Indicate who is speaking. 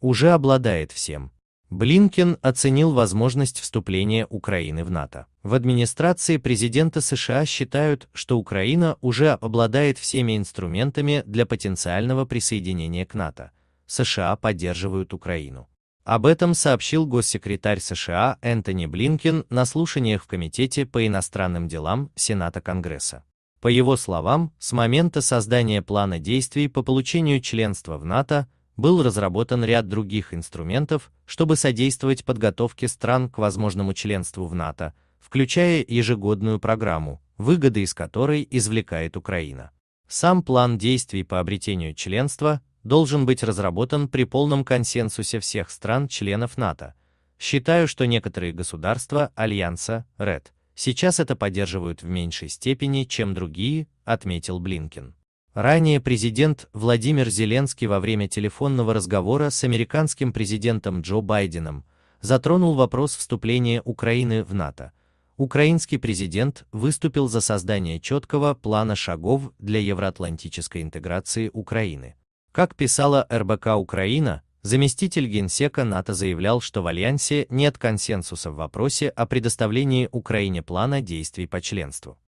Speaker 1: уже обладает всем. Блинкен оценил возможность вступления Украины в НАТО. В администрации президента США считают, что Украина уже обладает всеми инструментами для потенциального присоединения к НАТО. США поддерживают Украину. Об этом сообщил госсекретарь США Энтони Блинкен на слушаниях в Комитете по иностранным делам Сената Конгресса. По его словам, с момента создания плана действий по получению членства в НАТО был разработан ряд других инструментов, чтобы содействовать подготовке стран к возможному членству в НАТО, включая ежегодную программу, выгоды из которой извлекает Украина. Сам план действий по обретению членства должен быть разработан при полном консенсусе всех стран-членов НАТО. Считаю, что некоторые государства Альянса, РЭД, сейчас это поддерживают в меньшей степени, чем другие, отметил Блинкин. Ранее президент Владимир Зеленский во время телефонного разговора с американским президентом Джо Байденом затронул вопрос вступления Украины в НАТО. Украинский президент выступил за создание четкого плана шагов для евроатлантической интеграции Украины. Как писала РБК Украина, заместитель генсека НАТО заявлял, что в Альянсе нет консенсуса в вопросе о предоставлении Украине плана действий по членству.